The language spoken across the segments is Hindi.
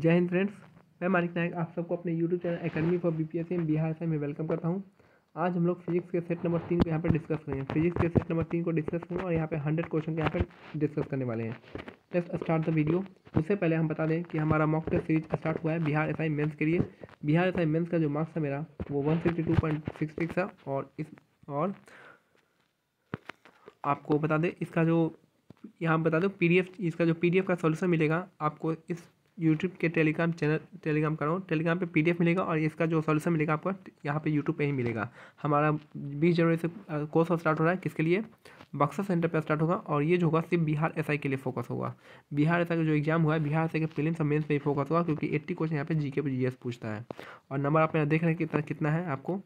जय हिंद फ्रेंड्स मैं मानिक नायक आप सबको अपने YouTube channel academy for B P S Bihar से मैं वेलकम करता हूँ आज हम लोग फिजिक्स के सेट नंबर तीन को यहाँ पर डिस्कस करेंगे फिजिक्स के सेट नंबर तीन को डिस्कस करेंगे और यहाँ पे हंड्रेड क्वेश्चन यहाँ पर डिस्कस करने वाले हैं जस्ट स्टार्ट द वीडियो उससे पहले हम बता दें कि हमारा मॉक टेस्ट सीरीज स्टार्ट हुआ है बिहार एस आई मेन्स के लिए बिहार एस आई मेन्स का जो मार्क्स था मेरा वो one sixty two point six six था और इस और आपको बता दें इसका जो यहाँ बता दो पीडीएफ इसका जो पीडीएफ का सॉल्यूशन मिलेगा आपको इस यूट्यूब के टेलीग्राम चैनल टेलीग्राम करो टेलीग्राम पे पीडीएफ मिलेगा और इसका जो सॉल्यूशन मिलेगा आपको यहाँ पे यूट्यूब पे ही मिलेगा हमारा बीस जनवरी से कोर्स स्टार्ट हो रहा है किसके लिए बक्सर सेंटर पर स्टार्ट होगा और ये जो होगा सिर्फ बिहार एस के लिए फोकस होगा बिहार एस का जो एग्जाम हुआ है बिहार एस के फिल्म सब मेंस पर ही फोकस होगा क्योंकि एट्टी क्वेश्चन यहाँ पे जी के पूछता है और नंबर आप देख रहे हैं कितना कितना है आपको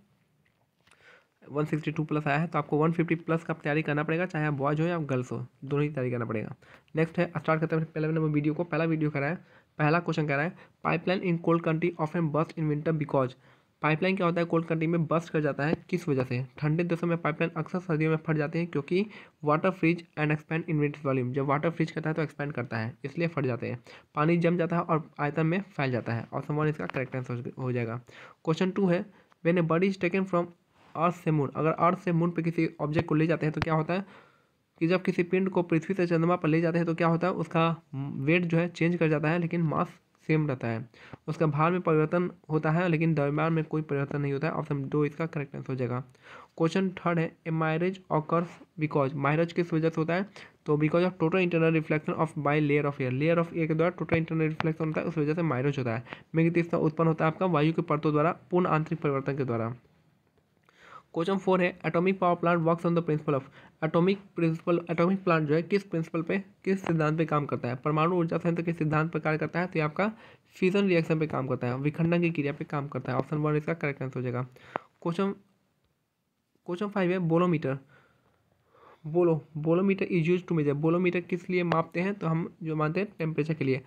162 प्लस आया है तो आपको 150 प्लस का तैयारी करना पड़ेगा चाहे आप बॉयज हो या आप गर्ल्स हो दोनों ही तैयारी करना पड़ेगा नेक्स्ट है स्टार्ट करते हैं पहले मैंने वीडियो को पहला वीडियो कराया पहला क्वेश्चन कह रहा है pipeline in cold country often burst in winter because pipeline क्या होता है कोल्ड कंट्री में बस्ट कर जाता है किस वजह से ठंडे देशों में पाइपलाइन अक्सर सर्दियों में फट जाते हैं क्योंकि water freeze and expand winter volume जब वाटर फ्रीज करता है तो एक्सपैंड करता है इसलिए फट जाते हैं पानी जम जाता है और आयतन में फैल जाता है और समान इसका करेक्ट आंसर हो जाएगा क्वेश्चन टू है when a body is taken from earth से मून अगर अर्थ से मून पर किसी ऑब्जेक्ट को ले जाते हैं तो क्या होता है कि जब किसी पिंड को पृथ्वी से चंद्रमा पर ले जाते हैं तो क्या होता है उसका वेट जो है चेंज कर जाता है लेकिन मास सेम रहता है उसका भार में परिवर्तन होता है लेकिन द्रव्यमान में कोई परिवर्तन नहीं होता है ऑप्शन दो इसका करेक्ट आंसर हो जाएगा क्वेश्चन थर्ड है ए माइरेज ऑकर्स बिकॉज माइरेज किस वजह से होता है तो because of total internal reflection of by layer of air layer of air के द्वारा टोटल इंटरनल रिफ्लेक्शन होता है उस वजह से माइरेज होता है मेघ उत्पन्न होता है आपका वायु के परतों द्वारा पूर्ण आंतरिक परिवर्तन के द्वारा क्वेश्चन फोर है atomic power plant works on the principle of atomic principle atomic plant जो है किस प्रिंसिपल पे किस सिद्धांत पे काम करता है परमाणु ऊर्जा संयंत्र किस सिद्धांत पर कार्य करता है तो ये आपका फ्यूजन रिएक्शन पे काम करता है विखंडन की क्रिया पे काम करता है ऑप्शन वन इसका करेक्ट आंसर हो जाएगा क्वेश्चन क्वेश्चन फाइव है बोलोमीटर बोलो bolometer is use to measure bolometer किस लिए मापते हैं तो हम जो मानते हैं टेम्परेचर के लिए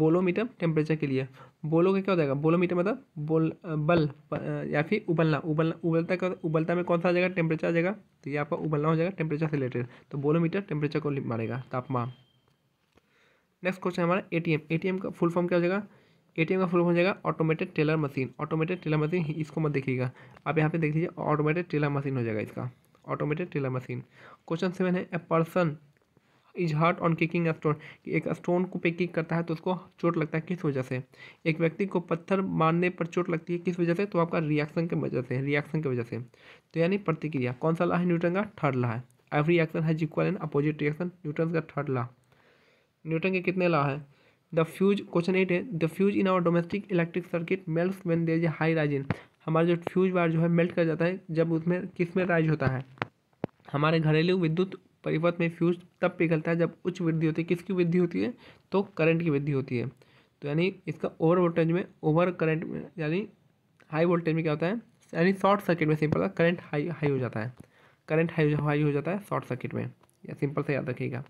बोलोमीटर टेम्परेचर के लिए बोलो का क्या हो जाएगा बोलोमीटर मतलब बोल बल या फिर उबलना उबलना उबलता का उबलता में कौन सा आ जाएगा टेम्परेचर आ जाएगा तो ये आपका उबलना हो जाएगा टेम्परेचर से रिलेटेड तो बोलोमीटर टेम्परेचर को मारेगा तापमान नेक्स्ट क्वेश्चन हमारा टी एम का फुल फॉर्म क्या हो जाएगा एटीएम का फुल हो जाएगा automated teller machine automated teller machine इसको मत देखिएगा आप यहाँ पे देख लीजिए ऑटोमेटेड टेलर मशीन हो जाएगा इसका automated teller machine question seven है a person is hurt on kicking stone कि एक स्टोन को पे किक करता है तो उसको चोट लगता है किस वजह से एक व्यक्ति को पत्थर मारने पर चोट लगती है किस वजह से तो आपका रिएक्शन की वजह से रिएक्शन की वजह से तो यानी प्रतिक्रिया कौन सा ला है न्यूटन का थर्ड ला है every action has equal and opposite reaction Newton का थर्ड ला न्यूटन के कितने ला है द फ्यूज क्वेश्चन एट है the fuse in our domestic electric circuit melts when there is high rise हमारा जो फ्यूज वायर जो है मेल्ट कर जाता है जब उसमें किस में राइज होता है हमारे घरेलू विद्युत परिपथ में फ्यूज तब पिघलता है जब उच्च वृद्धि होती है किसकी वृद्धि होती है तो करंट की वृद्धि होती है तो यानी इसका ओवर वोल्टेज में ओवर करंट में यानी हाई वोल्टेज में क्या होता है यानी शॉर्ट सर्किट में सिंपल करंट हाई हाई हो जाता है करंट हाई हाई हो जाता है शॉर्ट सर्किट में या सिंपल से याद रखिएगा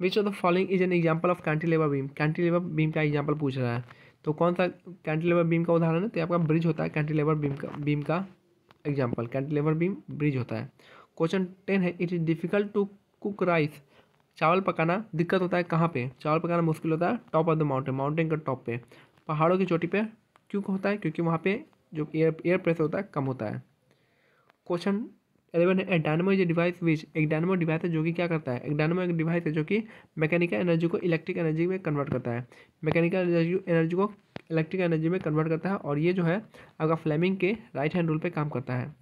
which of the following is an example of cantilever beam cantilever beam का एग्जाम्पल पूछ रहा है तो कौन सा कैंटिलेवर बीम का उदाहरण है तो आपका ब्रिज होता है कैंटिलेवर बीम का बीम का एग्जाम्पल कैंटिलेवर बीम ब्रिज होता है क्वेश्चन टेन है it is difficult to cook rice चावल पकाना दिक्कत होता है कहाँ पे चावल पकाना मुश्किल होता है top of the mountain mountain के टॉप पे पहाड़ों की चोटी पे क्यों होता है क्योंकि वहाँ पे जो एयर एयर प्रेशर होता है कम होता है क्वेश्चन एलेवन है dynamo is a device which एक डायनमो डिवाइस है जो कि क्या करता है एक डायनमो एक डिवाइस है जो कि मैकेनिकल एनर्जी को इलेक्ट्रिक एनर्जी में कन्वर्ट करता है मैकेनिकल एनर्जी एनर्जी को इलेक्ट्रिक एनर्जी में कन्वर्ट करता है और ये जो है आपका फ्लेमिंग के राइट हैंड रूल पर काम करता है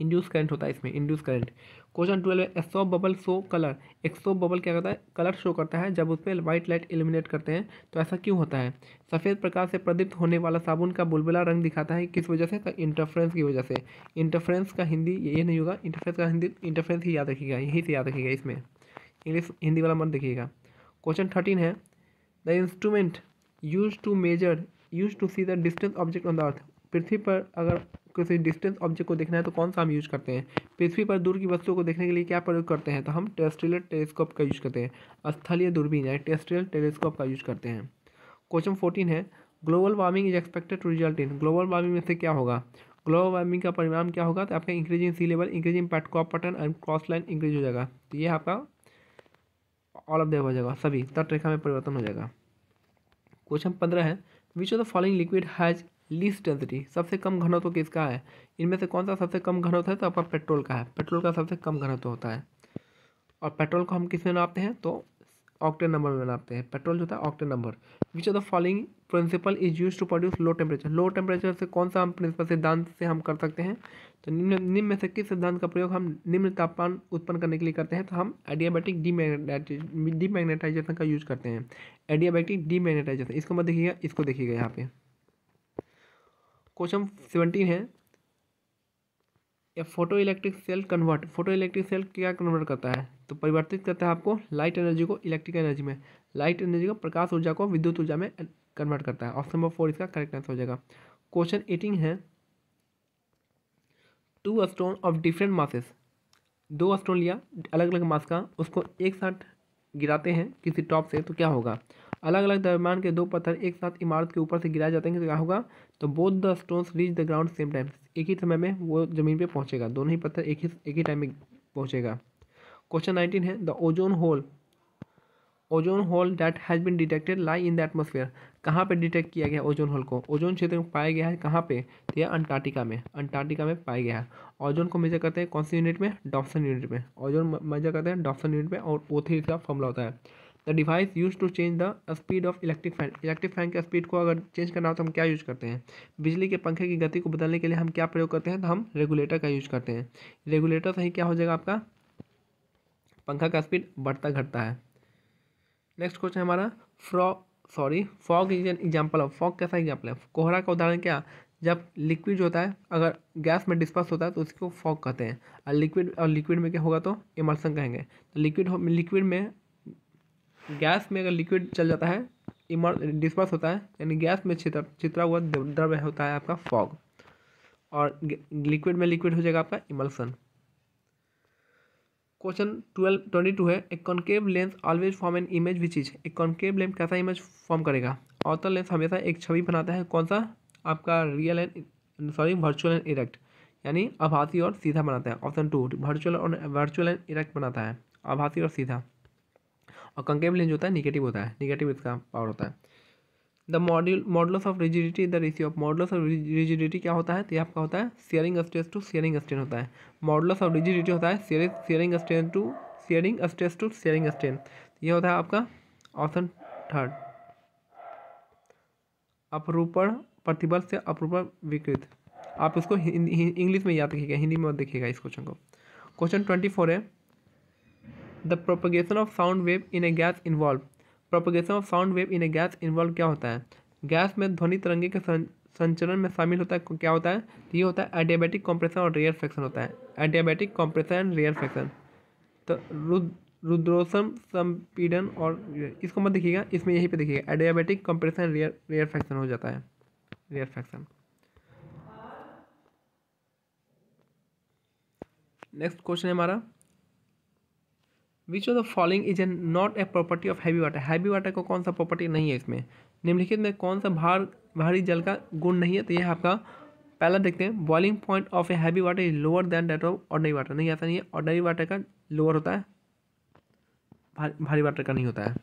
इंड्यूस करंट होता है इसमें इंड्यूस करंट क्वेश्चन ट्वेल्व है एक्सो बबल शो कलर एक्सो बबल क्या करता है कलर शो करता है जब उस पर व्हाइट लाइट इलिमिनेट करते हैं तो ऐसा क्यों होता है सफ़ेद प्रकाश से प्रदीप्त होने वाला साबुन का बुलबुला रंग दिखाता है किस वजह से इंटरफ्रेंस तो की वजह से इंटरफ्रेंस का हिंदी ये नहीं होगा इंटरफ्रेंस का हिंदी इंटरफ्रेंस ही याद रखिएगा यही से याद रखिएगा इसमें इंग्लिश हिंदी वाला मत देखिएगा क्वेश्चन थर्टीन है the instrument use to measure use to see the distance object on the earth पृथ्वी पर अगर किसी डिस्टेंस ऑब्जेक्ट को देखना है तो कौन सा हम यूज़ करते हैं पृथ्वी पर दूर की वस्तुओं को देखने के लिए क्या प्रयोग करते हैं तो हम टेस्ट्रियल टेलीस्कोप का यूज़ करते हैं स्थलीय दूरबीन यानी टेस्ट्रियल टेलीस्कोप का यूज़ करते हैं क्वेश्चन फोर्टीन है global warming is expected to result in global warming में से क्या होगा ग्लोबल वार्मिंग का परिणाम क्या होगा तो आपका इंक्रीजिंग सी लेवल इंक्रीजिंग पैट crop pattern and cross line increase हो जाएगा तो ये आपका ऑल ऑफ द हो जाएगा सभी तट रेखा में परिवर्तन हो जाएगा क्वेश्चन पंद्रह है which of the following liquid has least density सबसे कम घनत्व तो किसका है इनमें से कौन सा सबसे कम घनत्व है तो आपका पेट्रोल का है पेट्रोल का सबसे कम घनत्व होता है और पेट्रोल को हम किस में नापते हैं तो ऑक्टेन नंबर में नापते हैं पेट्रोल जो होता है octane number which are the following principle is use to produce low temperature low temperature से कौन सा हम प्रिंसिपल सिद्धांत से हम कर सकते हैं तो निम्न निम्न में से किस सिद्धांत का प्रयोग हम निम्न तापमान उत्पन्न करने के लिए करते हैं तो हम एडियाबैटिक डीमैग्नेटाइजेशन का यूज करते हैं एडियाबैटिक डीमैग्नेटाइजेशन इसको मत देखिएगा इसको देखिएगा यहाँ पे क्वेश्चन सेवेंटीन है photo electric cell convert photo electric cell क्या कन्वर्ट करता है तो परिवर्तित करता है आपको लाइट एनर्जी को इलेक्ट्रिक एनर्जी में लाइट एनर्जी को प्रकाश ऊर्जा को विद्युत ऊर्जा में कन्वर्ट करता है ऑप्शन नंबर फोर इसका करेक्ट आंसर हो जाएगा क्वेश्चन एटीन है two stone of different masses दो स्टोन लिया अलग अलग मास का उसको एक साथ गिराते हैं किसी टॉप से तो क्या होगा अलग अलग द्रव्यमान के दो पत्थर एक साथ इमारत के ऊपर से गिराए जाते हैं तो क्या होगा तो both the stones reach the ground same time एक ही समय में वो ज़मीन पे पहुंचेगा दोनों ही पत्थर एक ही एक ही टाइम में पहुंचेगा क्वेश्चन नाइनटीन है the ozone hole ozone hole that has been detected lie in the atmosphere कहाँ पे डिटेक्ट किया गया ओजोन होल को ओजोन क्षेत्र में पाया गया है कहाँ पे तो यह अंटार्कटिका में अंटार्कटिका में पाया गया है ओजोन को मेजर करते हैं कौन सी यूनिट में डॉप्सन यूनिट में ओजोन मेजर करते हैं डॉप्सन यूनिट में और ओ थ्री इसका फॉर्मूला होता है the device use to change the speed of electric fan electric fan की स्पीड को अगर चेंज करना हो तो हम क्या यूज़ करते हैं बिजली के पंखे की गति को बदलने के लिए हम क्या प्रयोग करते हैं तो हम रेगुलेटर का यूज़ करते हैं रेगुलेटर से ही क्या हो जाएगा आपका पंखा का स्पीड बढ़ता घटता है नेक्स्ट क्वेश्चन हमारा फ्रॉ sorry fog is an example of fog कैसा एग्जाम्पल है कोहरा का उदाहरण क्या जब लिक्विड जो होता है अगर गैस में डिस्पर्स होता है तो उसको फॉग कहते हैं और लिक्विड और लिक्विड में क्या होगा तो इमर्सन कहेंगे तो लिक्विड लिक्विड में गैस में अगर लिक्विड चल जाता है इमर डिस्पर्स होता है यानी गैस में छित छितरा हुआ द्रव्य होता है आपका फॉग और लिक्विड में लिक्विड हो जाएगा आपका emulsion question twelve twenty two है a concave lens always form an image which is एक कॉन्केव लेंस कैसा इमेज फॉर्म करेगा अवतल लेंस हमेशा एक छवि बनाता है कौन सा आपका real and sorry virtual and erect यानी आभासी और सीधा बनाता है ऑप्शन टू वर्चुअल और वर्चुअल एंड इरेक्ट बनाता है आभासी और सीधा और कंकेव लेंस होता है निगेटिव होता है निगेटिव इसका पावर होता है the module modulus of rigidity the ratio of modulus of rigidity क्या होता है तो ये आपका होता है shearing stress to shearing strain होता है मॉडल्स ऑफ रिजिडिटी होता है shearing strain to shearing stress to shearing strain ये होता है आपका ऑप्शन थर्ड अपरूपण प्रतिबल से अपरूपण विकृत आप इसको इंग्लिश में याद रखिएगा हिंदी में देखिएगा इस क्वेश्चन को क्वेश्चन ट्वेंटी फोर है the propagation of sound wave in a gas involve propagation of sound wave in a gas involve क्या होता है गैस में ध्वनि तरंगे के संचरण में शामिल होता है क्या होता है तो ये होता है एडियाबैटिक कॉम्प्रेशन और रेयर फैक्शन होता है adiabatic compression and rarefaction तो रुद रुद्रोसम संपीडन और इसको मत देखिएगा इसमें यहीं पे देखिएगा compression and rare rarefaction हो जाता है रेयर फैक्शन नेक्स्ट क्वेश्चन है हमारा which of the following is an not a property of heavy water heavy water का कौन सा प्रॉपर्टी नहीं है इसमें निम्नलिखित में कौन सा भार भारी जल का गुण नहीं है तो यह आपका पहला देखते हैं boiling point of a heavy water is lower than that of ordinary water नहीं ऐसा नहीं है ऑर्डनरी वाटर का लोअर होता है भारी भारी वाटर का नहीं होता है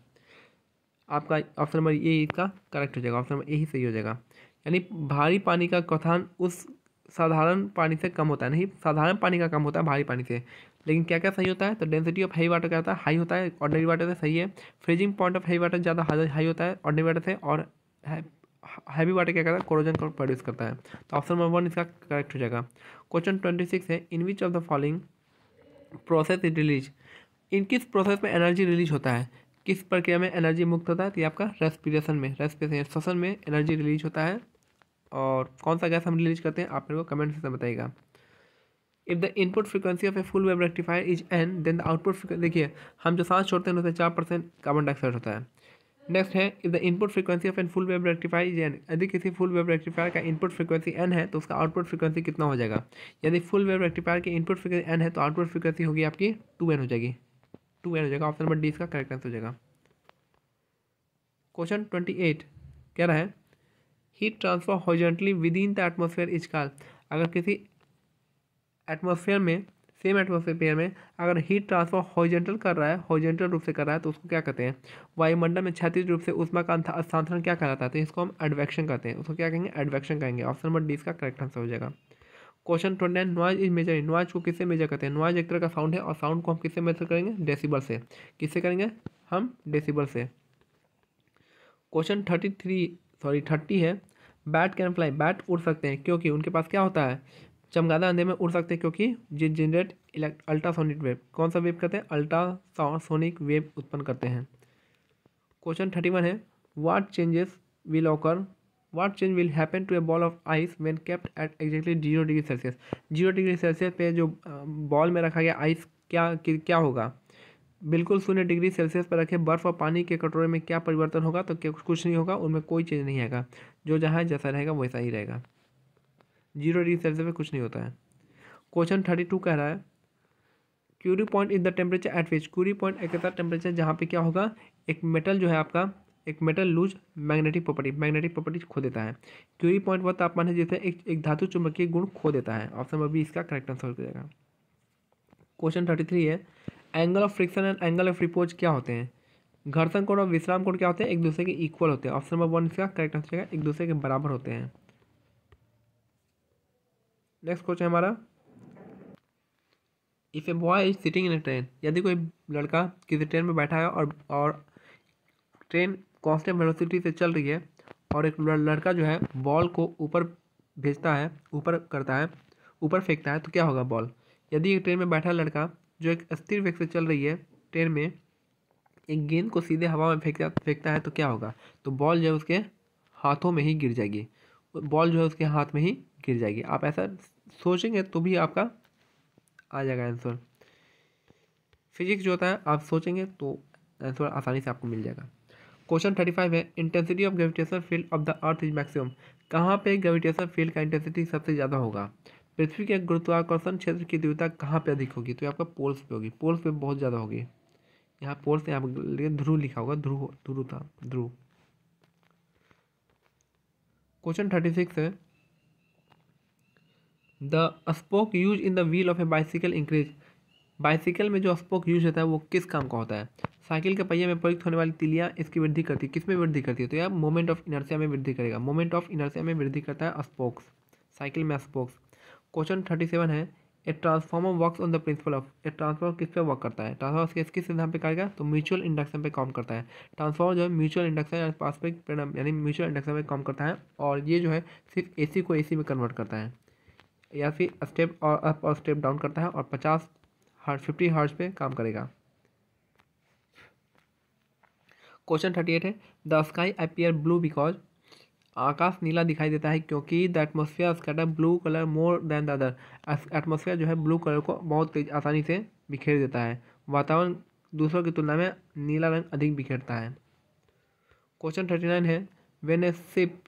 आपका ऑप्शन नंबर ए इसका करेक्ट हो जाएगा ऑप्शन नंबर ए ही सही हो जाएगा यानी भारी पानी का कथान उस साधारण पानी से कम होता है नहीं साधारण पानी का कम होता है भारी पानी से लेकिन क्या क्या सही होता है तो डेंसिटी ऑफ हाई वाटर क्या होता है हाई होता है ऑर्डनरी वाटर से सही है freezing point of high water ज़्यादा हाई होता है ऑर्डनरी वाटर से और हैवी वाटर क्या करता है कोरोजन को प्रोड्यूस करता है तो ऑप्शन नंबर वन इसका करेक्ट हो जाएगा क्वेश्चन ट्वेंटी सिक्स है in which of the following process is release in किस प्रोसेस में एनर्जी रिलीज होता है किस प्रक्रिया में एनर्जी मुक्त होता है तो ये आपका रेस्पिरेशन में रेस्पिरेशन श्वसन में एनर्जी रिलीज होता है और कौन सा गैस हम रिलीज करते हैं आप मेरे को कमेंट से बताइएगा if the input frequency of a full wave rectifier is n then the output देखिए हम जो सांस छोड़ते हैं उसमें चार परसेंट कार्बन डाइऑक्साइड होता है नेक्स्ट है if the input frequency of an full wave rectifier is n यदि किसी फुल वेव रेक्टिफायर का इनपुट फ्रीक्वेंसी एन है तो उसका आउटपुट फ्रीक्वेंसी कितना हो जाएगा यदि फुल वेव रेक्टिफायर की इनपुट फ्रीक्वेंसी एन है तो आउटपुट फ्रीक्वेंसी होगी आपकी टू एन हो जाएगी टू एन हो जाएगा ऑप्शन नंबर डी इसका करेक्ट आंसर हो जाएगा क्वेश्चन ट्वेंटी एट कह रहा है heat transfer horizontally within the atmosphere is call अगर किसी एटमोसफेयर में सेम एटमोसफेयर में अगर हीट ट्रांसफर हॉरिजेंटल कर रहा है हॉरिजेंटल रूप से कर रहा है तो उसको क्या कहते हैं वायुमंडल में क्षतिज रूप से उष्मा का स्थानांतरण क्या कहलाता है तो इसको हम एडवेक्शन कहते हैं उसको क्या कहेंगे एडवेक्शन कहेंगे ऑप्शन नंबर डी इसका करेक्ट आंसर हो जाएगा question twenty nine noise is measure noise को किससे मेजर करते हैं नॉइज एक तरह का साउंड है और साउंड को हम किससे मेजर करेंगे डेसिबल से किससे करेंगे हम डेसिबल से question thirty three sorry thirty है बैट कैन फ्लाई बैट उड़ सकते हैं क्योंकि उनके पास क्या होता है चमगादड़ अंधे में उड़ सकते हैं क्योंकि जी जनरेट अल्ट्रासोनिक वेव कौन सा वेव कहते हैं अल्ट्रासोनिक वेव उत्पन्न करते हैं क्वेश्चन थर्टी वन है what changes will occur what change will happen to a ball of ice when kept at exactly zero degree Celsius zero degree Celsius पे जो बॉल में रखा गया आइस क्या क्या होगा बिल्कुल शून्य डिग्री सेल्सियस पर रखे बर्फ़ और पानी के कटोरे में क्या परिवर्तन होगा तो कुछ नहीं होगा उनमें कोई चेंज नहीं आएगा जो जहाँ जैसा रहेगा वैसा ही रहेगा जीरो डिग्री सेल्सियस में कुछ नहीं होता है क्वेश्चन थर्टी टू कह रहा है Curie point is the temperature at which Curie point एक ऐसा टेम्परेचर जहाँ पे क्या होगा एक मेटल जो है आपका एक metal lose magnetic property magnetic property खो देता है क्यूरी पॉइंट वह तापमान है जिसे एक एक धातु चुंबकीय गुण खो देता है ऑप्शन नंबर बी इसका करेक्ट आंसर हो जाएगा क्वेश्चन थर्टी थ्री है angle of friction and angle of repose क्या होते हैं घर्षण कोण और विश्राम कोण क्या होते हैं एक दूसरे के इक्वल होते हैं ऑप्शन नंबर वन इसका करेक्ट आंसर एक दूसरे के बराबर होते हैं नेक्स्ट क्वेश्चन हमारा if a boy is sitting in a train यदि कोई लड़का किसी ट्रेन में बैठा है और और ट्रेन कॉन्स्टेंट वेलोसिटी से चल रही है और एक लड़का जो है बॉल को ऊपर भेजता है ऊपर करता है ऊपर फेंकता है तो क्या होगा बॉल यदि एक ट्रेन में बैठा लड़का जो एक स्थिर वेग से चल रही है ट्रेन में एक गेंद को सीधे हवा में फेंकता फेंकता है तो क्या होगा तो बॉल जो है उसके हाथों में ही गिर जाएगी बॉल जो है उसके हाथ में ही गिर जाएगी आप ऐसा सोचेंगे तो भी आपका आ जाएगा आंसर फिजिक्स जो होता है आप सोचेंगे तो आंसर आसानी से आपको मिल जाएगा क्वेश्चन थर्टी फाइव है intensity of gravitation field of the earth is maximum कहाँ पे ग्रेविटेशन फील्ड का इंटेंसिटी सबसे ज़्यादा होगा पृथ्वी के गुरुत्वाकर्षण क्षेत्र की तीव्रता कहाँ पे अधिक होगी तो ये आपका पोल्स पे होगी पोल्स पे बहुत ज़्यादा होगी यहाँ पोल्स यहाँ पर ध्रुव लिखा होगा ध्रुव ध्रुव था ध्रुव क्वेश्चन थर्टी सिक्स है the spoke use in the wheel of a bicycle increase bicycle में जो स्पोक यूज होता है वो किस काम का होता है साइकिल के पहिए में प्रयुक्त होने वाली तिलियाँ इसकी वृद्धि करती है किस में वृद्धि करती है तो यह मोमेंट ऑफ इनर्सिया में वृद्धि करेगा मोमेंट ऑफ इनर्सिया में वृद्धि करता है स्पोक्स साइकिल में स्पोक्स क्वेश्चन थर्टी सेवन है a transformer work on the principle of a transformer किस पे वर्क करता है ट्रांसफॉर्मर किस किस सिद्धांत पे करेगा तो म्यूचुअल इंडक्शन पे काम करता है ट्रांसफॉर्मर जो है म्यूचुअल इंडक्शन पास पे परिणाम यानी म्यूचुअल इंडक्शन पे काम करता है और ये जो है सिर्फ एसी को एसी में कन्वर्ट करता है या फिर स्टेप और अप और स्टेप डाउन करता है और पचास हार्ट फिफ्टी हार्ड पे काम करेगा क्वेश्चन थर्टी एट है the sky appear blue because आकाश नीला दिखाई देता है क्योंकि the atmosphere scatter blue colour more than the other atmosphere जो है ब्लू कलर को बहुत आसानी से बिखेर देता है वातावरण दूसरों की तुलना में नीला रंग अधिक बिखेरता है क्वेश्चन थर्टी नाइन है वेन ए सिप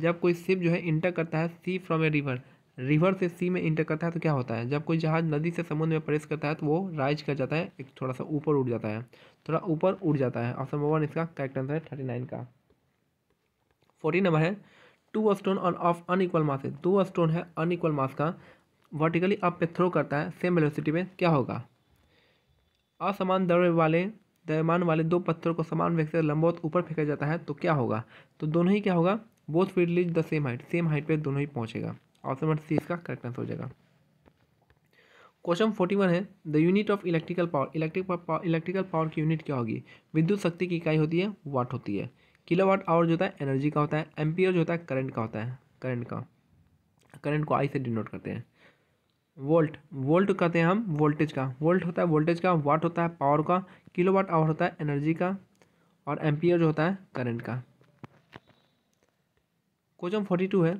जब कोई सिप जो है इंटर करता है sea from a river river से सी में इंटर करता है तो क्या होता है जब कोई जहाज नदी से समुद्र में प्रवेश करता है तो वो राइज कर जाता है एक थोड़ा सा ऊपर उड़ जाता है थोड़ा ऊपर उड़ जाता है ऑप्शन नंबर वन इसका करेक्ट आंसर है थर्टी नाइन का फोर्टी नंबर है two stone are of unequal mass है दो स्टोन है अनइक्वल मास का वर्टिकली अप पे थ्रो करता है सेम वेलोसिटी में क्या होगा असमान दर वाले दरमान वाले दो पत्थरों को समान वेग से लंबवत ऊपर फेंका जाता है तो क्या होगा तो दोनों ही क्या होगा both feed lease the same height same height पे दोनों ही पहुंचेगा ऑप्शन नंबर सी इसका करेक्ट आंसर हो जाएगा क्वेश्चन फोर्टी वन है the unit of electrical power electric power electrical power की यूनिट क्या होगी विद्युत शक्ति की इकाई होती है वाट होती है किलोवाट आवर जो होता है एनर्जी का होता है एम्पियर जो होता है करंट का होता है करंट का करंट को आई से डिनोट करते हैं वोल्ट वोल्ट कहते हैं हम वोल्टेज का वोल्ट होता है वोल्टेज का वाट होता है पावर का वाट आवर होता है एनर्जी का और एम्पियर जो होता है करंट का क्वेश्चन फोर्टी टू है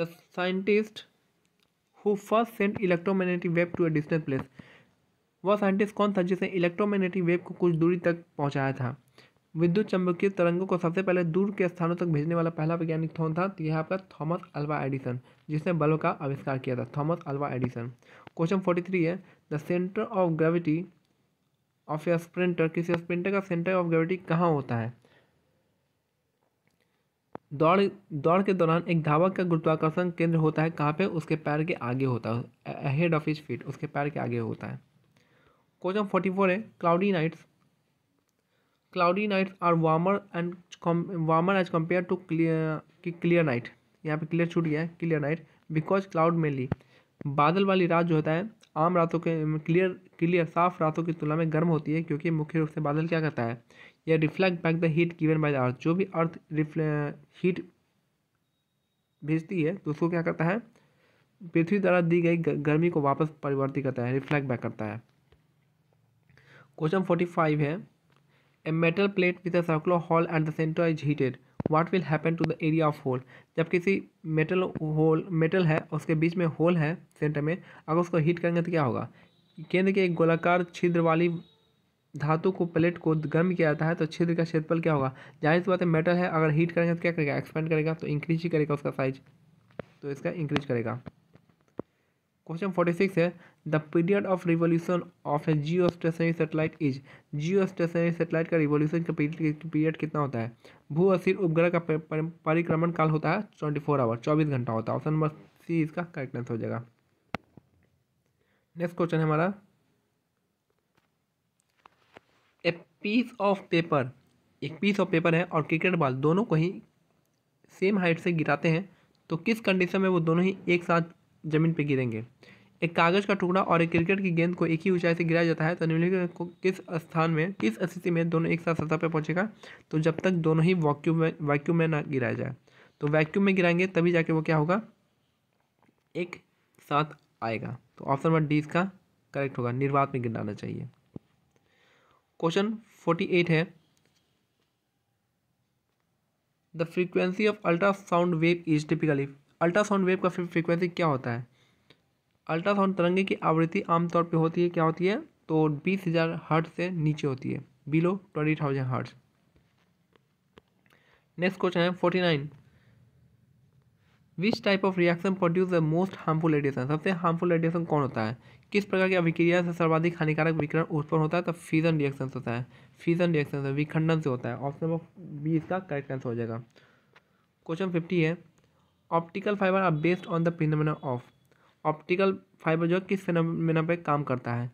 the scientist who first sent electromagnetic wave to a distant place वह साइंटिस्ट कौन था जिसने इलेक्ट्रोमैग्नेटिक वेव को कुछ दूरी तक पहुंचाया था विद्युत चंबकीय तरंगों को सबसे पहले दूर के स्थानों तक भेजने वाला पहला वैज्ञानिक कौन था तो यह आपका थॉमस अल्वा एडिसन जिसने बल्ब का आविष्कार किया था Thomas Alva Edison question forty three है the centre of gravity of a sprinter किसी स्प्रिंटर का सेंटर ऑफ ग्रेविटी कहाँ होता है दौड़ दौड़ के दौरान एक धावक का गुरुत्वाकर्षण केंद्र होता है कहाँ पे उसके पैर के आगे होता है हेड ऑफ इज फीट उसके पैर के आगे होता है क्वेश्चन फोर्टी फोर है cloudy nights cloudy nights are warmer and warmer as compare to clear clear night यहाँ पे क्लियर छूट गया है clear night because cloud mainly बादल वाली रात जो होता है आम रातों के क्लियर क्लियर साफ रातों की तुलना में गर्म होती है क्योंकि मुख्य रूप से बादल क्या करता है या reflect back the heat given by the earth जो भी अर्थ हीट भेजती है तो उसको क्या करता है पृथ्वी द्वारा दी गई गर्मी को वापस परिवर्तित करता है रिफ्लेक्ट बैक करता है क्वेश्चन फोर्टी फाइव है a metal plate with a circular hole and the centre is heated what will happen to the area of hole जब किसी मेटल होल मेटल है उसके बीच में होल है सेंटर में अगर उसको हीट करेंगे तो क्या होगा केंद्र के एक गोलाकार छिद्र वाली धातु को प्लेट को गर्म किया जाता है तो छिद्र का क्षेत्रफल क्या होगा जाहिर सी बात है मेटल है अगर हीट करेंगे तो क्या करेगा एक्सपेंड करेगा तो इंक्रीज ही करेगा उसका साइज तो इसका इंक्रीज करेगा क्वेश्चन फोर्टी सिक्स है the period of revolution of a geostationary satellite is geostationary satellite का रिवोल्यूशन का पीरियड कितना होता है भू अस्थिर उपग्रह का परिक्रमण काल होता है ट्वेंटी फोर आवर चौबीस घंटा होता है ऑप्शन नंबर सी इसका करेक्ट आंसर हो जाएगा नेक्स्ट क्वेश्चन है हमारा पीस ऑफ पेपर एक पीस ऑफ पेपर है और क्रिकेट बॉल दोनों को ही सेम हाइट से गिराते हैं तो किस कंडीशन में वो दोनों ही एक साथ ज़मीन पर गिरेंगे एक कागज़ का टुकड़ा और एक क्रिकेट की गेंद को एक ही ऊंचाई से गिराया जाता है तो निम्नलिखित को किस स्थान में किस स्थिति में दोनों एक साथ सतह पर पहुंचेगा तो जब तक दोनों ही वैक्यूम में वैक्यूम में ना गिराया जाए तो वैक्यूम में गिराएंगे तभी जाके वो क्या होगा एक साथ आएगा तो ऑप्शन नंबर डी इसका करेक्ट होगा निर्वात में गिराना चाहिए क्वेश्चन फोर्टी एट है the frequency of ultrasound wave is typically ultrasound wave का फ्रीक्वेंसी क्या होता है अल्ट्रासाउंड तरंगे की आवृत्ति आमतौर पर होती है क्या होती है तो बीस हज़ार हर्ट से नीचे होती है below twenty thousand hertz next question है forty nine which type of reaction produce the most harmful radiation सबसे हार्मफुल रेडिएशन कौन होता है किस प्रकार की अभिक्रिया से सर्वाधिक हानिकारक विकरण उत्पन्न होता है तो फीजन रिएक्शन होता है फीजन रिएक्शन से विखंडन से होता है ऑप्शन नंबर बी इसका करेक्ट आंसर हो जाएगा क्वेश्चन फिफ्टी है optical fibre are based on the phenomena of optical fibre जो किस फिनमिना पर काम करता है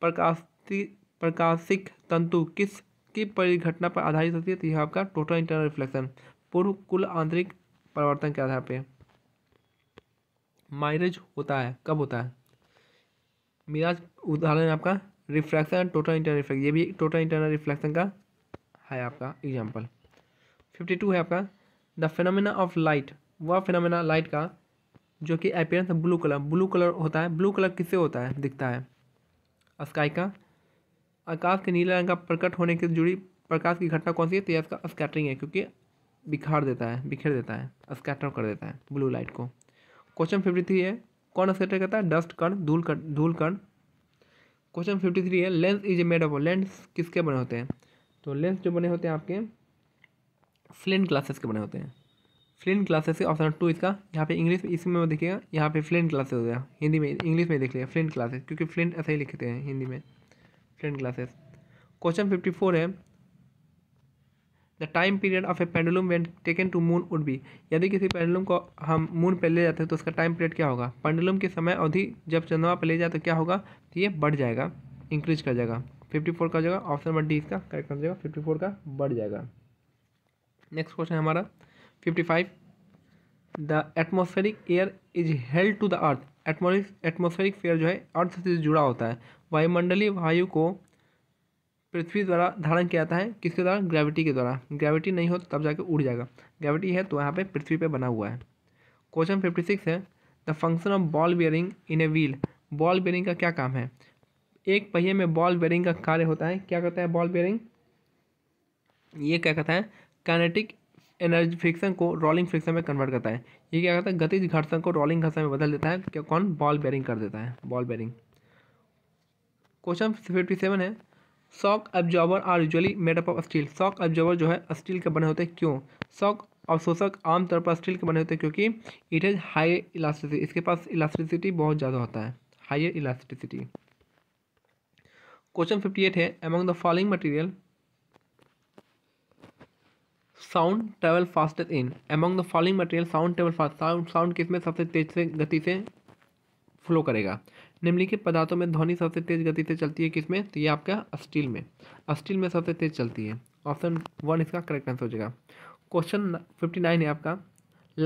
प्रकाशी प्रकाशिक तंतु किस की परिघटना पर आधारित होती है तो यह आपका टोटल इंटरनल रिफ्लेक्शन पूर्व कुल आंतरिक परिवर्तन के आधार पे माइरेज होता है कब होता है मिराज उदाहरण आपका रिफ्लेक्शन टोटल इंटरनल रिफ्लेक्शन ये भी टोटल इंटरनल रिफ्लेक्शन का है आपका एग्जाम्पल फिफ्टी टू है आपका द फिनमिना ऑफ लाइट वह फिनमिना लाइट का जो कि अपेयरेंस है ब्लू कलर ब्लू कलर होता है ब्लू कलर किससे होता है दिखता है स्काई का आकाश के नीले रंग का प्रकट होने के जुड़ी प्रकाश की घटना कौन सी है तो यह इसका स्कैटरिंग है क्योंकि बिखार देता है बिखेर देता है स्कैटर कर देता है ब्लू लाइट को क्वेश्चन फिफ्टी थ्री है कौन स्कैटर करता है डस्ट कण धूल कण धूल कण क्वेश्चन फिफ्टी थ्री है lens is made of lens किसके बने होते हैं तो लेंस जो बने होते हैं आपके फ्लिन क्लासेस के बने होते हैं फ्लिन क्लासेस ऑप्शन टू इसका यहाँ पे इंग्लिश इसमें देखिएगा यहाँ पे फ्लिन क्लासेस हो गया हिंदी में इंग्लिश में देख लिया फ्लिन क्लासेस क्योंकि फ्लिन ऐसे ही लिखते हैं हिंदी में फ्लिन क्लासेस क्वेश्चन फिफ्टी फोर है the time period of a pendulum when taken to moon would be यदि किसी पेंडुलम को हम मून पर ले जाते हैं तो उसका टाइम पीरियड क्या होगा पेंडुलम के समय अवधि जब चंद्रमा पर ले जाए तो क्या होगा तो ये बढ़ जाएगा इंक्रीज कर जाएगा फिफ्टी फोर का जगह ऑप्शन नंबर डी इसका करेक्ट आंसर जाएगा फिफ्टी फोर का बढ़ जाएगा नेक्स्ट क्वेश्चन हमारा fifty five the atmospheric air is held to the earth atmospheric air जो है अर्थ से जुड़ा होता है वायुमंडलीय वायु को पृथ्वी द्वारा धारण किया जाता है किसके द्वारा ग्रेविटी के द्वारा ग्रेविटी नहीं हो तो तब जाके उड़ जाएगा ग्रेविटी है तो यहाँ पे पृथ्वी पे बना हुआ है क्वेश्चन फिफ्टी सिक्स है the function of ball bearing in a wheel ball bearing का क्या काम है एक पहिए में बॉल बियरिंग का कार्य होता है क्या कहता है बॉल बियरिंग ये क्या कहता है कैनेटिक एनर्जी फ्रिक्शन को रोलिंग फ्रिक्शन में कन्वर्ट करता है ये क्या कहता है गतिज घर्षण को रोलिंग घर्षण में बदल देता है क्या कौन बॉल बेरिंग कर देता है ball bearing question fifty seven है shock absorber are usually made up of steel shock absorber जो है स्टील के बने होते हैं क्यों शॉक अवशोषक आमतौर पर स्टील के बने होते हैं क्योंकि इट हैज़ हाई इलास्टिसिटी इसके पास इलास्टिसिटी बहुत ज़्यादा होता है higher elasticity question fifty eight है among the following material sound travel fastest in among the following material sound travel fast sound sound किस में सबसे तेज से गति से फ्लो करेगा निम्नलिखित पदार्थों में ध्वनि सबसे तेज गति से चलती है किसमें तो ये आपका स्टील में स्टील में सबसे तेज चलती है ऑप्शन वन इसका करेक्ट आंसर हो जाएगा क्वेश्चन फिफ्टी नाइन है आपका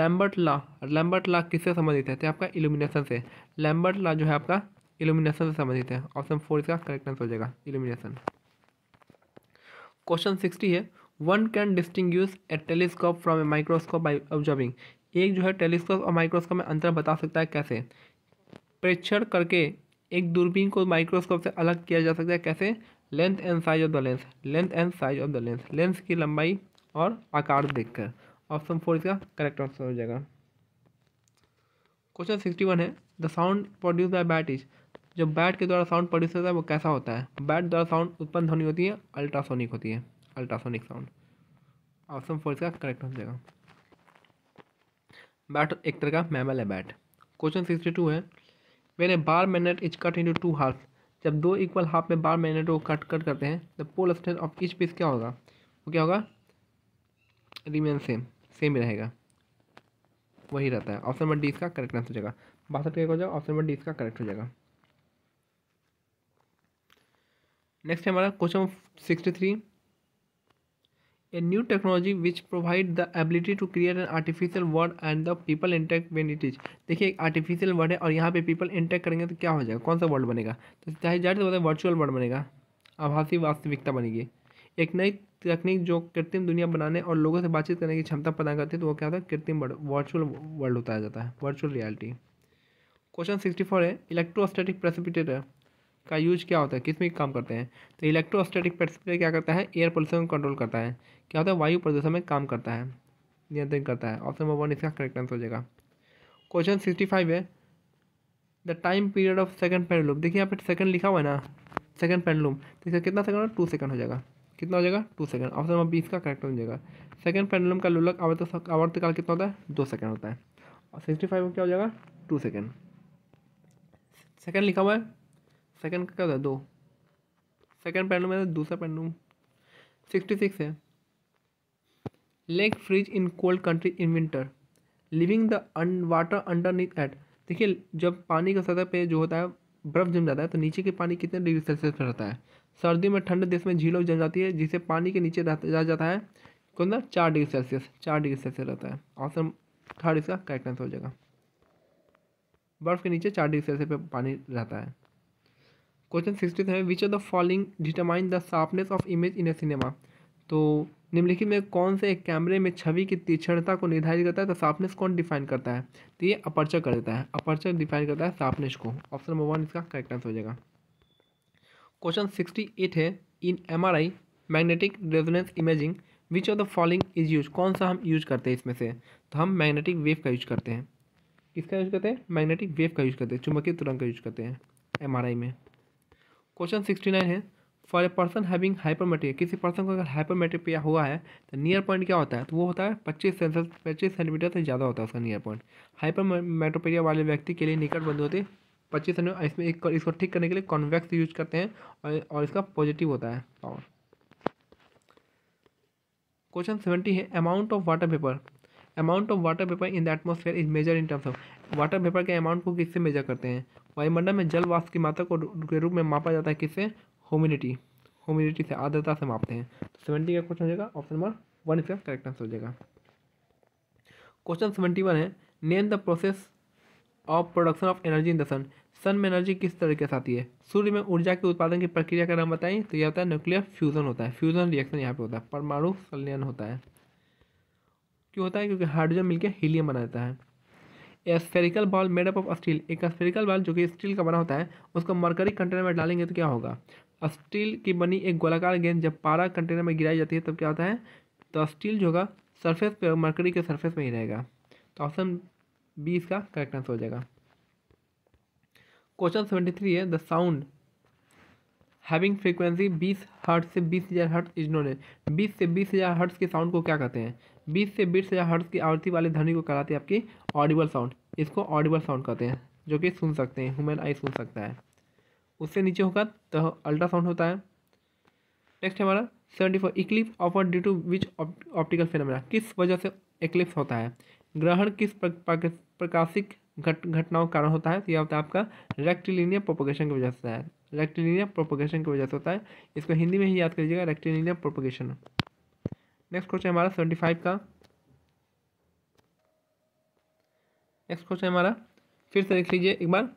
लैम्बर्ट लॉ लैम्बर्ट लॉ किससे संबंधित है तो आपका इल्यूमिनेशन से लैम्बर्ट लॉ जो है आपका इल्यूमिनेशन से संबंधित है ऑप्शन फोर इसका करेक्ट आंसर हो जाएगा इल्यूमिनेशन क्वेश्चन सिक्सटी है one can distinguish a telescope from a microscope by observing एक जो है टेलीस्कोप और माइक्रोस्कोप में अंतर बता सकता है कैसे प्रेक्षण करके एक दूरबीन को माइक्रोस्कोप से अलग किया जा सकता है कैसे length and size of the lens length and size of the lens lens की लंबाई और आकार देखकर ऑप्शन फोर इसका करेक्ट आंसर हो जाएगा क्वेश्चन सिक्सटी वन है the sound produce by bat is जो बैट के द्वारा साउंड प्रोड्यूस होता है वो कैसा होता है बैट द्वारा साउंड उत्पन्न ध्वनि होती है अल्ट्रासोनिक होती है अल्ट्रासोनिक साउंड ऑप्शन फोर इसका करेक्ट हो जाएगा बैट एक तरह का मैमल है बैट क्वेश्चन सिक्सटी टू है when a bar magnet is cut into two half जब दो इक्वल हाफ में बार मैग्नेट को कट कट करते हैं the pole strength of each piece क्या होगा वो क्या होगा रिमेन सेम सेम ही रहेगा वही रहता है ऑप्शन नंबर डी इसका करेक्ट आंसर हो जाएगा बासठ का हो जाएगा ऑप्शन नंबर डी इसका करेक्ट हो जाएगा नेक्स्ट है हमारा question sixty three a new technology which provide the ability to create an artificial world and the people interact when it is देखिए एक आर्टिफिशियल वर्ड है और यहाँ पे पीपल इंटेक्ट करेंगे तो क्या हो जाएगा कौन सा वर्ड बनेगा तो चाहे जाहिर तो बताए वर्चुअल वर्ड बनेगा आभासी वास्तविकता बनेगी एक नई तकनीक जो कृत्रिम दुनिया बनाने और लोगों से बातचीत करने की क्षमता प्रदान करती है तो वो क्या होता है कृत्रिम वर्ड वर्चुअल वर्ल्ड होता जाता है virtual reality question sixty four है इलेक्ट्रोस्टैटिक प्रेसिपिटेटर का यूज क्या होता है किस में काम करते हैं तो इलेक्ट्रोस्टैटिक प्रिंसिपल क्या करता है एयर पोल्यूशन को कंट्रोल करता है क्या होता है वायु प्रदूषण में काम करता है नियंत्रण करता है ऑप्शन नंबर वन इसका करेक्ट आंसर हो जाएगा क्वेश्चन सिक्सटी फाइव है the time period of second pendulum देखिए यहाँ पे सेकंड लिखा हुआ है ना सेकंड पेंडलूम तो इसका कितना सेकंड टू सेकंड हो जाएगा कितना हो जाएगा टू सेकंड ऑप्शन नंबर बीस का करेक्ट हो जाएगा सेकंड पेंडलूम का लुलक आवर्त आवर्तकाल कितना होता है दो सेकंड होता है और सिक्सटी फाइव में क्या हो जाएगा टू सेकेंड सेकेंड लिखा हुआ है सेकंड का क्या होता है दो सेकंड पैंडम है दूसरा पैंडम सिक्सटी सिक्स है lake freeze in cold country in winter living the water neath at देखिए जब पानी का सतह पे जो होता है बर्फ़ जम जाता है तो नीचे के पानी कितने डिग्री सेल्सियस पर रहता है सर्दियों में ठंडे देश में झीलों जम जाती है जिसे पानी के नीचे रह जाता है कौन सा चार डिग्री सेल्सियस चार डिग्री सेल्सियस रहता है ऑप्शन थर्ड इसका करेक्ट आंसर हो जाएगा बर्फ़ के नीचे चार डिग्री सेल्सियस पर पानी रहता है question sixty seven which of the following determine the sharpness of image in a cinema तो निम्नलिखित में कौन से एक कैमरे में छवि की तीक्षणता को निर्धारित करता है तो शार्पनेस कौन डिफाइन करता है तो ये अपर्चर कर देता है अपर्चर डिफाइन करता है शार्पनेस को ऑप्शन नंबर वन इसका करेक्ट आंसर हो जाएगा क्वेश्चन सिक्सटी एट है in M R I magnetic resonance imaging which of the following is use कौन सा हम यूज करते हैं इसमें से तो हम मैग्नेटिक वेव का यूज करते हैं किसका यूज करते हैं मैग्नेटिक वेव का यूज करते हैं चुंबकीय तुरंग का यूज करते हैं एम आर आई में क्वेश्चन सिक्सटी नाइन है for a person having hypermetropia किसी पर्सन को अगर हाइपरमेट्रिया हुआ है तो नियर पॉइंट क्या होता है तो वो होता है पच्चीस सेंसर पच्चीस सेंटीमीटर से ज़्यादा होता है उसका नियर पॉइंट हाइपरमेट्रोपेरिया वाले व्यक्ति के लिए निकट बंधु होते पच्चीस सेंटीमीटर इसमें एक इसको ठीक करने के लिए कॉन्वेक्स यूज करते हैं और, और इसका पॉजिटिव होता है पावर क्वेश्चन सेवेंटी है amount of water vapour amount of water vapour in the atmosphere is measure in terms of water vapour के अमाउंट को किससे मेजर करते हैं वायुमंडल में जल वाष्प की मात्रा को के रूप में मापा जाता है किससे होमिडिटी होमिडिटी से आर्द्रता से मापते हैं तो सेवेंटी का क्वेश्चन हो जाएगा ऑप्शन नंबर वन इसका करेक्ट आंसर हो जाएगा क्वेश्चन सेवेंटी वन है name the process of production of energy in the sun sun में एनर्जी किस तरीके से आती है सूर्य में ऊर्जा के उत्पादन की प्रक्रिया का नाम बताएं तो यह होता है न्यूक्लियर फ्यूजन होता है फ्यूजन रिएक्शन यहाँ पे होता है परमाणु संलयन होता है क्यों होता है क्योंकि हाइड्रोजन मिलकर हीलियम बना देता है a spherical ball up of steel एक स्फेरिकल बॉल जो कि स्टील का बना होता है उसको मरकरी कंटेनर में डालेंगे तो क्या होगा स्टील की बनी एक गोलाकार गेंद जब पारा कंटेनर में गिराई जाती है तब क्या होता है तो स्टील जो होगा सरफेस पे मरकरी के सरफेस में ही रहेगा तो ऑप्शन बी इसका करेक्ट आंसर हो जाएगा क्वेश्चन सेवेंटी थ्री है द साउंड हैविंग फ्रीक्वेंसी बीस हर्ट से बीस हज़ार हर्ट्स इज नोन बीस से बीस हज़ार हर्ट्स के साउंड को क्या कहते हैं बीस से बीस हज़ार हर्ट की आवृत्ति वाले ध्वनि को कराती है आपकी ऑडिबल साउंड इसको ऑडिबल साउंड कहते हैं जो कि सुन सकते हैं ह्यूमन आई सुन सकता है उससे नीचे होगा तो अल्ट्रासाउंड होता है नेक्स्ट हमारा seventy four eclipse occur due to which optical phenomena किस वजह से एक्लिप्स होता है ग्रहण किस प्रकाशिक घट घटनाओं का कारण होता है तो यह होता है आपका रेक्टिलिनियर प्रोपोगेशन की वजह से है रेक्टिलिनियर प्रोपोगेशन की वजह से होता है इसको हिंदी में ही याद करिएगा रेक्टिलिनियर प्रोपोगेशन नेक्स्ट क्वेश्चन हमारा सेवेंटी फाइव का नेक्स्ट क्वेश्चन हमारा फिर से देख लीजिए एक बार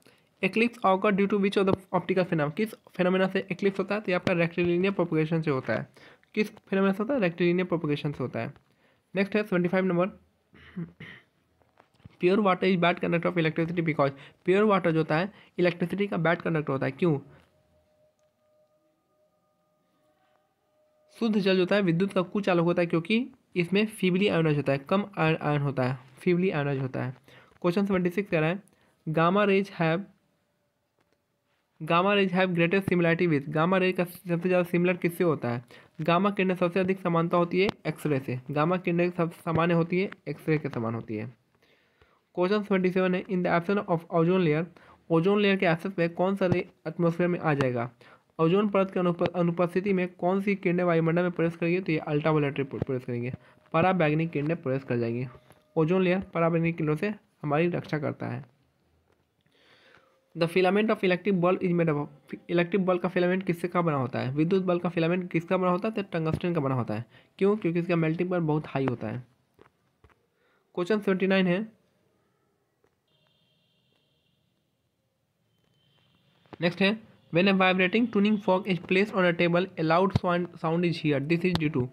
eclipse occur due to which of the optical phenomena किस फिनमिना से एक्लिप्स होता है तो आपका रेक्टिलिनियर प्रोपोगेशन से होता है किस फिनमिना से होता है रेक्टिलिनियर प्रोपोगेशन से होता है नेक्स्ट है seventy five number pure water is bad conductor of electricity because pure water जो होता है इलेक्ट्रिसिटी का बैड कंडक्टर होता है क्यों शुद्ध जल जो होता है विद्युत का कुचालक होता है क्योंकि इसमें फीबली आयोनज होता है कम आयन आयन होता है फीबली आयोनज होता है क्वेश्चन सेवेंटी सिक्स कह रहा है gamma rays have gamma rays have greatest similarity with gamma rays का सबसे ज़्यादा सिमिलर किससे होता है गामा किरण सबसे अधिक समानता होती है एक्सरे से गामा किरण सबसे सामान्य होती है एक्सरे के समान होती है क्वेश्चन सेवेंटी सेवन है in the absence of ozone layer ozone layer के एब्सेंस में कौन सा रे एटमोसफेयर में आ जाएगा ओजोन परत के अनुपस्थिति में कौन सी किरणें वायुमंडल में प्रवेश करेंगे तो ये अल्ट्रा अल्ट्रावायलेट प्रवेश करेंगे पराबैग्निक किरणें प्रवेश कर जाएंगी ओजोन लेयर पराबैगनी किरणों से हमारी रक्षा करता है the filament of electric bulb is made electric bulb का फिलामेंट किससे का बना होता है विद्युत बल्ब का फिलामेंट किसका बना होता है तो टंगस्टन का बना होता है क्यों क्योंकि इसका मेल्टिंग पॉइंट बहुत हाई होता है क्वेश्चन सेवेंटी नाइन है नेक्स्ट है when a vibrating tuning fork is placed on a table a loud sound is heard this is due to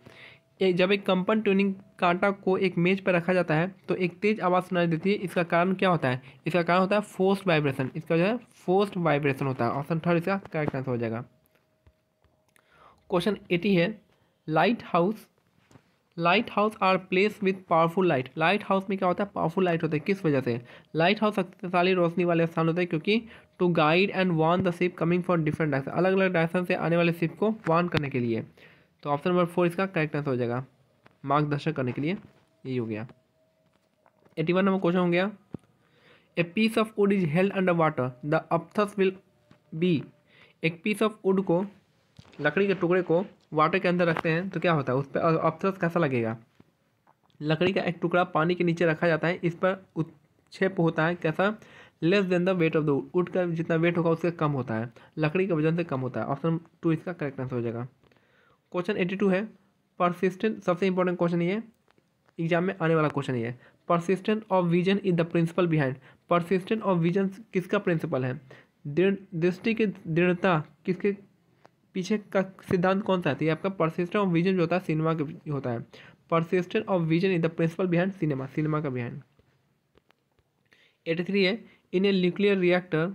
जब एक कंपन ट्यूनिंग कांटा को एक मेज पर रखा जाता है तो एक तेज आवाज़ सुनाई देती है इसका कारण क्या होता है इसका कारण होता है फोर्स्ड वाइब्रेशन इसका जो है फोर्स्ड वाइब्रेशन होता है ऑप्शन थर्ड इसका करेक्ट आंसर हो जाएगा क्वेश्चन एटी है lighthouse lighthouse are place with powerful light lighthouse में क्या होता है पावरफुल लाइट होते हैं किस वजह से लाइट हाउस शक्तिशाली रोशनी वाले स्थान होते हैं क्योंकि to guide and warn the ship coming for different direction अलग अलग डायरेक्शन से आने वाले शिप को वार्न करने के लिए तो ऑप्शन नंबर फोर इसका करेक्ट आंसर हो जाएगा मार्गदर्शक करने के लिए यही हो गया एटी वन नंबर क्वेश्चन हो गया a piece of wood is held under water the upthrust will be एक पीस ऑफ वुड को लकड़ी के टुकड़े को वाटर के अंदर रखते हैं तो क्या होता है उस पर अपथरस कैसा लगेगा लकड़ी का एक टुकड़ा पानी के नीचे रखा जाता है इस पर उत्प होता है कैसा less than the weight of the wood का जितना वेट होगा उससे कम होता है लकड़ी के वजन से कम होता है ऑप्शन टू इसका करेक्ट आंसर हो जाएगा क्वेश्चन एटी टू है परसिस्टेंट सबसे इंपॉर्टेंट क्वेश्चन ये एग्जाम में आने वाला क्वेश्चन ये है persistent of vision is the principle behind persistent of vision किसका प्रिंसिपल है दृष्टि की दृढ़ता किसके पीछे का सिद्धांत कौन सा है तो ये आपका परसिस्टेंट ऑफ विजन जो होता है सिनेमा का होता है persistent of vision is the principle behind cinema cinema का बिहाइंड एटी थ्री है in a nuclear reactor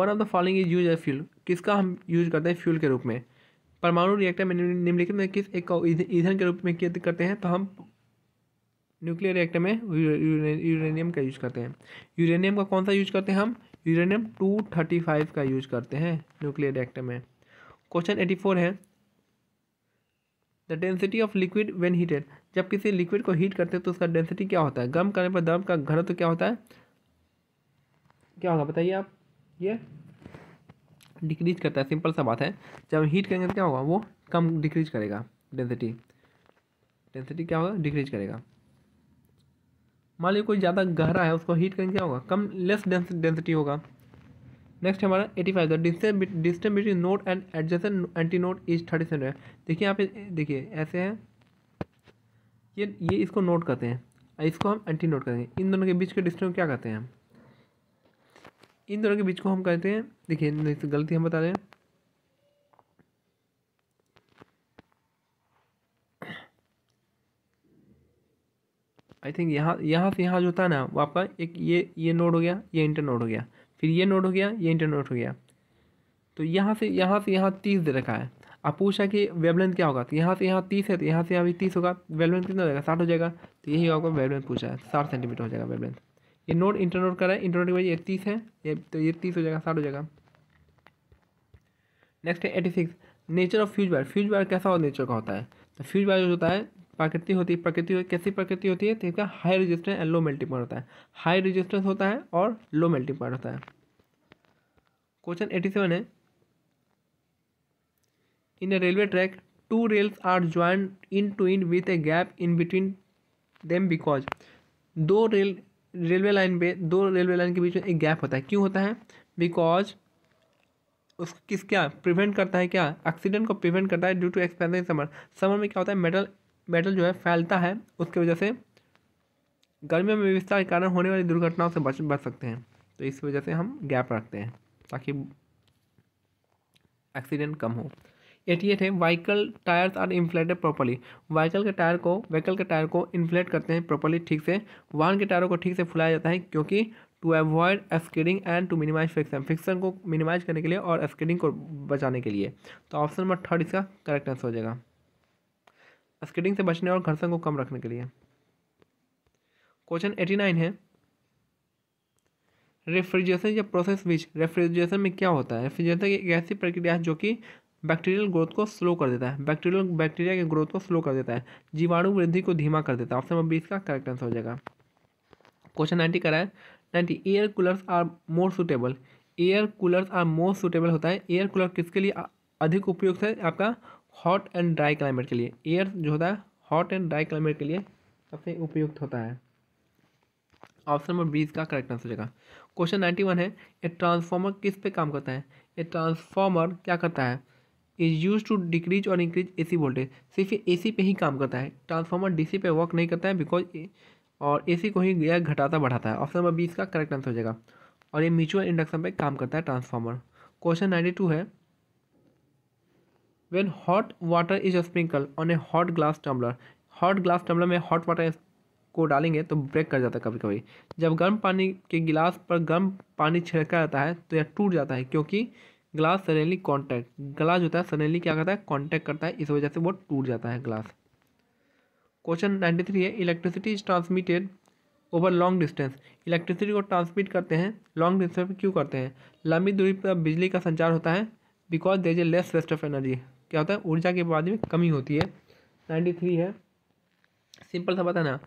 one of the following is use a fuel किसका हम यूज करते हैं फ्यूल के रूप में परमाणु रिएक्टर में निम्नलिखित में किस एक ईंधन के रूप में करते हैं तो हम न्यूक्लियर रिएक्टर में यूरेनियम का यूज करते हैं यूरेनियम का कौन सा यूज करते हैं हम यूरेनियम टू थर्टी फाइव का यूज करते हैं न्यूक्लियर रिएक्टर में क्वेश्चन एटी फोर है the density of liquid when heated जब किसी लिक्विड को हीट करते हैं तो उसका डेंसिटी क्या होता है गर्म करने पर दम का घनत्व तो क्या होता है क्या होगा बताइए आप ये डिक्रीज करता है सिंपल सा बात है जब हीट करेंगे तो क्या होगा वो कम डिक्रीज करेगा डेंसिटी डेंसिटी क्या होगा डिक्रीज करेगा मान लीजिए कोई ज़्यादा गहरा है उसको हीट करेंगे क्या होगा कम लेस डेंसिटी होगा नेक्स्ट हमारा eighty five distance between node and adjacent antinode is thirty seven देखिए यहाँ पे देखिए ऐसे हैं ये ये इसको नोट करते हैं इसको हम एंटी नोट करेंगे इन दोनों के बीच के डिस्टेंस क्या कहते हैं इन दोनों के बीच को हम कहते हैं देखिए तो गलती हम बता रहे हैं आई थिंक यहाँ यहाँ से यहाँ जो था ना वो आपका एक ये ये नोड हो गया ये इंटर नोड हो गया फिर ये नोट हो गया ये नोट हो गया तो यहाँ से यहाँ से यहाँ तीस दे रखा है आप पूछा कि वेबलेंथ क्या होगा तो यहाँ से यहाँ तीस है तो यहाँ से यहाँ भी तीस होगा वेबलेंथ कितना हो जाएगा साठ हो जाएगा तो यही होगा वेबलेंथ पूछा है साठ सेंटीमीटर हो जाएगा वेबलेंथ ये इंटर नोट करा है इंटरनोड की वजह ये तीस है ये तो ये तीस हो जाएगा साठ हो जाएगा नेक्स्ट है eighty six nature of fuse wire fuse wire कैसा और नेचर का होता है तो फ्यूज वायर जो होता है प्रकृति होती है प्रकृति कैसी प्रकृति होती है तो इसका high resistance and low melting point होता है हाई रेजिस्टेंस होता है और लो मेल्टिंग पॉइंट होता है क्वेश्चन एटी सेवन है in a railway track two rails are join in to in with a gap in between them because दो रेल रेलवे लाइन पे दो रेलवे लाइन के बीच में एक गैप होता है क्यों होता है बिकॉज उस किस क्या प्रिवेंट करता है क्या एक्सीडेंट को प्रिवेंट करता है due to expansive summer summer में क्या होता है मेटल मेटल जो है फैलता है उसकी वजह से गर्मियों में विस्तार के कारण होने वाली दुर्घटनाओं से बच बच सकते हैं तो इस वजह से हम गैप रखते हैं ताकि एक्सीडेंट कम हो एटी एट है vehicle tyres are inflated properly vehicle के टायर को व्हीकल के टायर को इन्फ्लेट करते हैं प्रॉपरली ठीक से वाहन के टायरों को ठीक से फुलाया जाता है क्योंकि to avoid skidding and to minimise friction friction को मिनिमाइज करने के लिए और स्केडिंग को बचाने के लिए तो ऑप्शन नंबर थर्ड इसका करेक्ट आंसर हो जाएगा स्केटिंग से बचने और घर्षण को कम रखने के लिए क्वेश्चन एटी नाइन है रेफ्रिजरेशन या प्रोसेस बीच रेफ्रिजरेशन में क्या होता है रेफ्रिजरेशन एक ऐसी प्रक्रिया है जो कि बैक्टीरियल ग्रोथ को स्लो कर देता है बैक्टीरियल बैक्टीरिया के ग्रोथ को स्लो कर देता है जीवाणु वृद्धि को धीमा कर देता है ऑप्शन नंबर बीस का करेक्ट आंसर हो जाएगा क्वेश्चन नाइन्टी कराए ninety air coolers are more suitable air coolers are more suitable होता है एयर कूलर किसके लिए अधिक उपयुक्त है आपका हॉट एंड ड्राई क्लाइमेट के लिए एयर जो होता है हॉट एंड ड्राई क्लाइमेट के लिए सबसे उपयुक्त होता है ऑप्शन नंबर बीस का करेक्ट आंसर होगा क्वेश्चन नाइन्टी वन है ए ट्रांसफार्मर किस पे काम करता है ए ट्रांसफॉर्मर क्या करता है इज यूज टू डिक्रीज और इंक्रीज एसी वोल्टेज सिर्फ ए एसी पे ही काम करता है डी डीसी पे वर्क नहीं करता है बिकॉज और एसी को ही यह घटाता बढ़ाता है ऑप्शन नंबर बीस का करेक्ट आंसर हो जाएगा और ये म्यूचुअल इंडक्शन पे काम करता है ट्रांसफार्मर क्वेश्चन नाइन्टी टू है when hot water is sprinkle on a hot glass tumbler hot glass tumbler में हॉट वाटर को डालेंगे तो ब्रेक कर जाता है कभी कभी जब गर्म पानी के गिलास पर गर्म पानी छिड़का जाता है तो यह टूट जाता है क्योंकि ग्लास सडनली कॉन्टैक्ट ग्लास जो होता है सडनली क्या करता है कॉन्टैक्ट करता है इस वजह से वो टूट जाता है ग्लास क्वेश्चन नाइन्टी थ्री है electricity is transmitted over long distance electricity को ट्रांसमिट करते हैं लॉन्ग डिस्टेंस क्यों करते हैं लंबी दूरी पर बिजली का संचार होता है because there is a less waste of energy क्या होता है ऊर्जा के बाद में कमी होती है नाइन्टी थ्री है सिंपल सा पता ना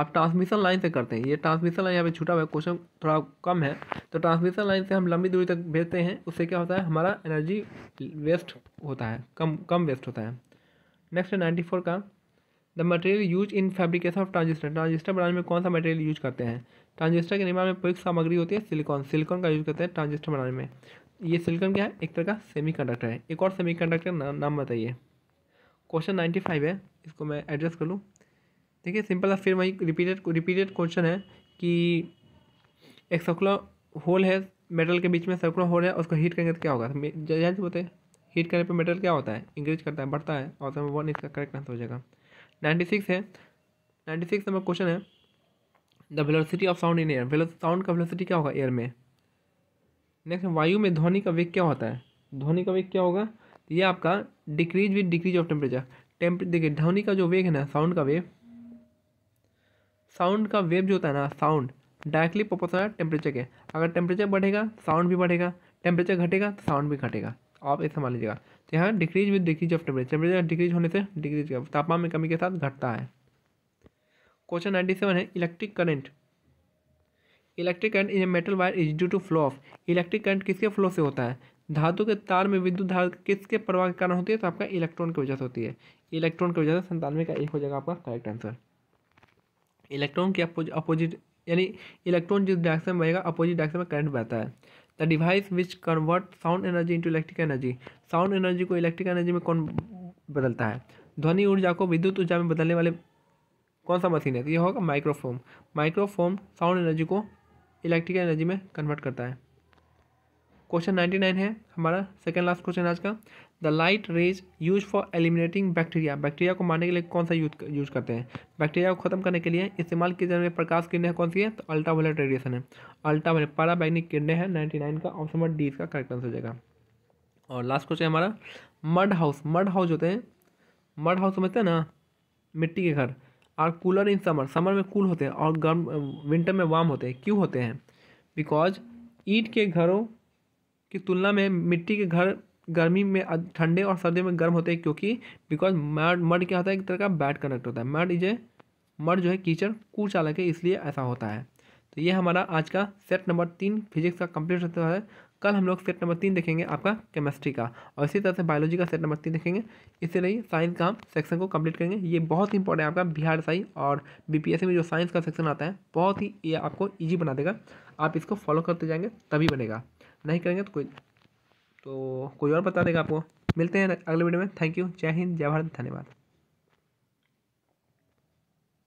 आप ट्रांसमिशन लाइन से करते हैं ये ट्रांसमिशन लाइन यहाँ पे छूटा हुआ है क्वेश्चन थोड़ा कम है तो ट्रांसमिशन लाइन से हम लंबी दूरी तक भेजते हैं उससे क्या होता है हमारा एनर्जी वेस्ट होता है कम कम वेस्ट होता है नेक्स्ट है नाइन्टी फोर का the material use in fabrication of transistor transistor बनाने में कौन सा मटेरियल यूज करते हैं ट्रांजिस्टर के निर्माण में प्रयुक्त सामग्री होती है सिलिकॉन सिलिकॉन का यूज करते हैं ट्रांजिस्टर बनाने में ये सिलिकॉन क्या है एक तरह का सेमीकंडक्टर है एक और सेमीकंडक्टर ना, नाम बताइए क्वेश्चन नाइन्टी फाइव है इसको मैं एड्रेस कर लूँ देखिए सिंपल है फिर वही रिपीटेड रिपीटेड क्वेश्चन है कि एक सर्कुलर होल है मेटल के बीच में सर्कुलर होल है उसको हीट करेंगे तो क्या होगा जैसे बोलते हैं हीट करने पर मेटल क्या होता है इंक्रीज करता है बढ़ता है और नंबर वन इसका करेक्ट आंसर हो जाएगा नाइन्टी सिक्स है नाइन्टी सिक्स नंबर क्वेश्चन है the velocity of sound in air sound का वेलोसिटी क्या होगा एयर में नेक्स्ट वायु में ध्वनि का वेग क्या होता है ध्वनि का वेग क्या होगा तो ये आपका decrease with decrease of temperature temperature देखिए ध्वनि का जो वेग है ना साउंड का वेव साउंड का वेव जो होता है ना साउंड डायरेक्टली प्रोपोर्शनल टेम्परेचर के अगर टेम्परेचर बढ़ेगा साउंड भी बढ़ेगा टेम्परेचर घटेगा तो साउंड भी घटेगा आप ऐसे मान लीजिएगा तो यहाँ decrease with decrease of temperature temperature decrease होने से डिक्रीज तापमान में कमी के साथ घटता है क्वेश्चन नाइन्टी सेवन है electric current electric current in a metal wire is due to flow of electric current किसके फ्लो से होता है धातु के तार में विद्युत धार किसके प्रवाह के कारण होती है तो आपका इलेक्ट्रॉन की वजह से होती है इलेक्ट्रॉन की वजह से संतानवे का एक हो जाएगा आपका करेक्ट आंसर इलेक्ट्रॉन के अपोजिट यानी इलेक्ट्रॉन जिस डायरेक्शन में बहेगा अपोजिट डायरेक्शन में करंट बहता है the device which convert sound energy into electric energy sound energy को इलेक्ट्रिक एनर्जी में कौन बदलता है ध्वनि ऊर्जा को विद्युत ऊर्जा में बदलने वाले कौन सा मशीन है तो ये होगा माइक्रोफोम माइक्रोफोम साउंड एनर्जी को इलेक्ट्रिकल एनर्जी में कन्वर्ट करता है क्वेश्चन नाइन्टी नाइन है हमारा सेकेंड लास्ट क्वेश्चन आज का the light rays use for eliminating bacteria bacteria को मारने के लिए कौन सा यूज यूज करते हैं बैक्टीरिया को खत्म करने के लिए इस्तेमाल किए जाने प्रकाश प्रकाश किरणें कौन सी तो है तो अल्ट्रावायलेट रेडिएशन है पारा बैग्निक किरणें हैं नाइन्टी नाइन का ऑप्शन नंबर डी इसका करेक्ट आंसर हो जाएगा और लास्ट क्वेश्चन हमारा मड हाउस मड हाउस होते हैं मड हाउस समझते हैं ना मिट्टी के घर are cooler in summer summer में कूल होते हैं और गर्म विंटर में वार्म होते हैं क्यों होते हैं बिकॉज ईट के घरों की तुलना में मिट्टी के घर गर्मी में ठंडे और सर्दी में गर्म होते हैं क्योंकि बिकॉज मर्ड मर्ड क्या होता है एक तरह का बैड कनेक्ट होता है मर्ड इज ए मर्ड जो है कीचड़ चालक है इसलिए ऐसा होता है तो ये हमारा आज का सेट नंबर तीन फिजिक्स का कंप्लीट होता है कल हम लोग सेट नंबर तीन देखेंगे आपका केमिस्ट्री का और इसी तरह से बायोलॉजी का सेट नंबर तीन देखेंगे नहीं साइंस का हम सेक्शन को कंप्लीट करेंगे ये बहुत ही इंपॉर्टेंट आपका बिहार साई और बीपीएससी में जो साइंस का सेक्शन आता है बहुत ही ये आपको ईजी बना देगा आप इसको फॉलो करते जाएंगे तभी बनेगा नहीं करेंगे तो कोई तो कोई और बता देगा आपको मिलते हैं अगले वीडियो में थैंक यू जय हिंद जय भारत धन्यवाद